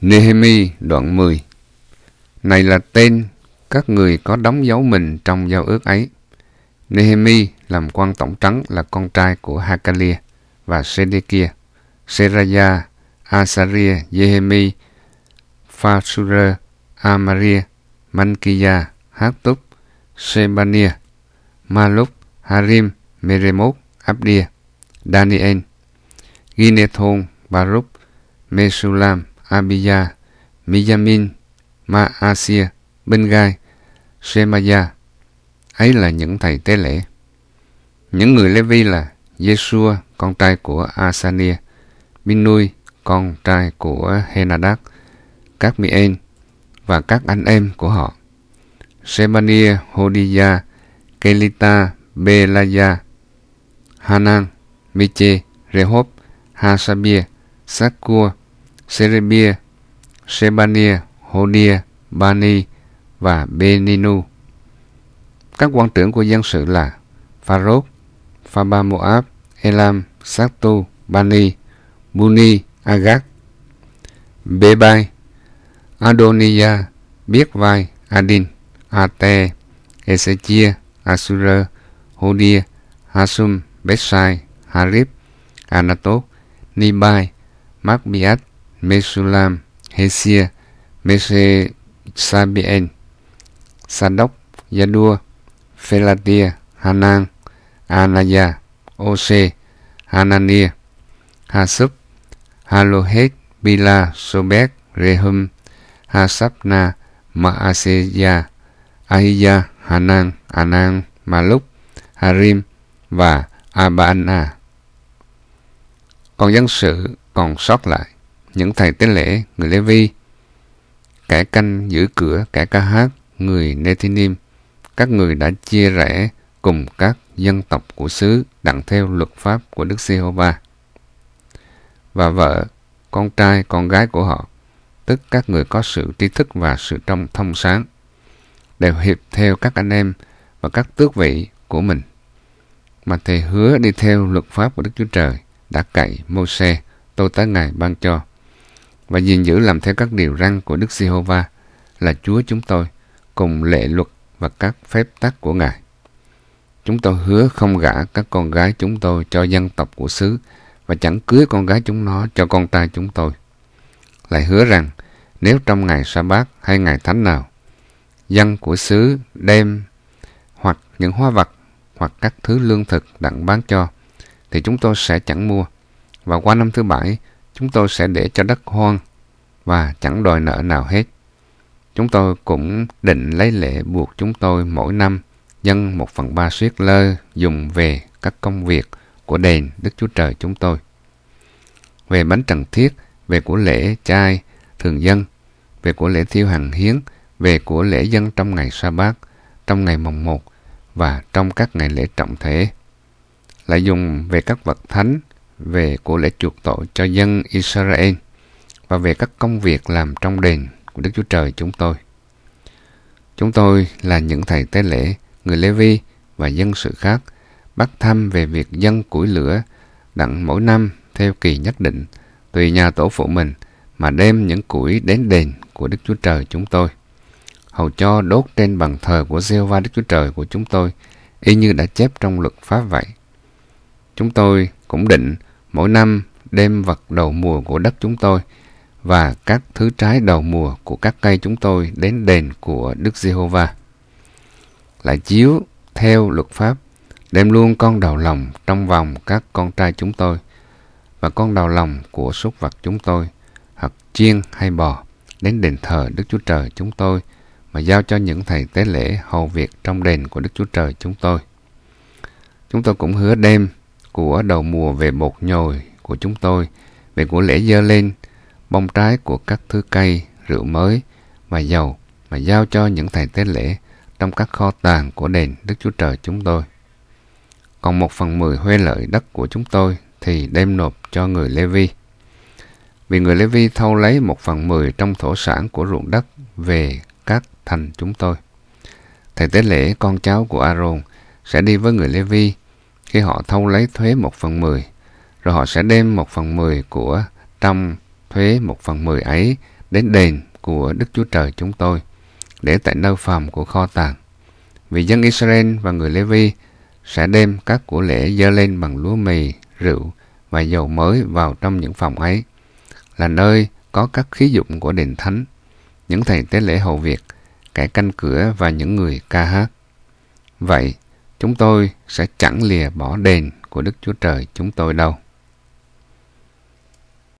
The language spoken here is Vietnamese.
Nehemi đoạn 10 Này là tên các người có đóng dấu mình trong giao ước ấy. Nehemi làm quan tổng trắng là con trai của Hakalia và Sedekia, Seraya, Asaria, Jehemi, Phasura, Amaria, Mankia, Hattup, Sebania, Maluk, Harim, Meremot, Abdia, Daniel, Ginethon, Baruch, Mesulam, Abiya, Miyamin, Maasia, Bengai, Shemaya. Ấy là những thầy tế lễ. Những người Levi là Yeshua, con trai của Asania, Binui, con trai của Henadad, các Mien và các anh em của họ. Shebania, Hodiya, Kelita, Belaya, Hanan, Miche, Rehob, Hasabia, Sakua, Serbia, Sebania, Honia, Bani và Beninu. Các quan trưởng của dân sự là Pharos, Phaba Moab, Elam, Saktu, Bani, Buni, Agat, Bebai, Adonia, Biết Vai, Adin, Ate, Ezechia, Asura, Hodia, Hasum, Besai, Harib, Anatot, Nibai, Macbiat, Mesulam, Hesia, Sabien, Sadok, Yadua, Phelatia, Hanan, Anaya, Ose, Hanania, Hasup, Halohet, Bila, Sobek, Rehum, Hasapna, Maaseya, Ahiya, Hanan, Anan, Maluk, Harim và Abana. Còn dân sự còn sót lại những thầy tế lễ, người Lê Vi, kẻ canh giữ cửa, kẻ ca hát, người Nethinim, các người đã chia rẽ cùng các dân tộc của xứ đặng theo luật pháp của Đức Giê-hô-va và vợ, con trai, con gái của họ, tức các người có sự trí thức và sự trong thông sáng, đều hiệp theo các anh em và các tước vị của mình. Mà thầy hứa đi theo luật pháp của Đức Chúa Trời đã cậy mô xe tôi tới ngày ban cho và gìn giữ làm theo các điều răn của Đức Giê-hô-va là Chúa chúng tôi cùng lệ luật và các phép tắc của Ngài. Chúng tôi hứa không gả các con gái chúng tôi cho dân tộc của xứ và chẳng cưới con gái chúng nó cho con trai chúng tôi. Lại hứa rằng nếu trong ngày sa bát hay ngày thánh nào, dân của xứ đem hoặc những hoa vật hoặc các thứ lương thực đặng bán cho, thì chúng tôi sẽ chẳng mua. Và qua năm thứ bảy, Chúng tôi sẽ để cho đất hoang và chẳng đòi nợ nào hết. Chúng tôi cũng định lấy lệ buộc chúng tôi mỗi năm dân một phần ba suyết lơ dùng về các công việc của đền Đức Chúa Trời chúng tôi. Về bánh trần thiết, về của lễ trai thường dân, về của lễ thiêu hàng hiến, về của lễ dân trong ngày sa bát, trong ngày mồng một và trong các ngày lễ trọng thể. Lại dùng về các vật thánh, về của lễ chuộc tội cho dân Israel và về các công việc làm trong đền của Đức Chúa Trời chúng tôi. Chúng tôi là những thầy tế lễ, người Lê Vi và dân sự khác bắt thăm về việc dân củi lửa đặng mỗi năm theo kỳ nhất định tùy nhà tổ phụ mình mà đem những củi đến đền của Đức Chúa Trời chúng tôi. Hầu cho đốt trên bàn thờ của giê va Đức Chúa Trời của chúng tôi y như đã chép trong luật pháp vậy. Chúng tôi cũng định mỗi năm đem vật đầu mùa của đất chúng tôi và các thứ trái đầu mùa của các cây chúng tôi đến đền của Đức Giê-hô-va. Lại chiếu theo luật pháp, đem luôn con đầu lòng trong vòng các con trai chúng tôi và con đầu lòng của súc vật chúng tôi, hoặc chiên hay bò, đến đền thờ Đức Chúa Trời chúng tôi mà giao cho những thầy tế lễ hầu việc trong đền của Đức Chúa Trời chúng tôi. Chúng tôi cũng hứa đem của đầu mùa về bột nhồi của chúng tôi, về của lễ dơ lên, bông trái của các thứ cây, rượu mới và dầu mà giao cho những thầy tế lễ trong các kho tàng của đền Đức Chúa Trời chúng tôi. Còn một phần mười huê lợi đất của chúng tôi thì đem nộp cho người Lê Vi. Vì người Lê Vi thâu lấy một phần mười trong thổ sản của ruộng đất về các thành chúng tôi. Thầy tế lễ con cháu của Aaron sẽ đi với người Lê Vi khi họ thâu lấy thuế một phần mười, rồi họ sẽ đem một phần mười của trong thuế một phần mười ấy đến đền của Đức Chúa Trời chúng tôi, để tại nơi phòng của kho tàng. Vì dân Israel và người Lê-vi sẽ đem các của lễ dơ lên bằng lúa mì, rượu và dầu mới vào trong những phòng ấy, là nơi có các khí dụng của đền thánh, những thầy tế lễ hầu việc, kẻ canh cửa và những người ca hát. Vậy, chúng tôi sẽ chẳng lìa bỏ đền của Đức Chúa Trời chúng tôi đâu.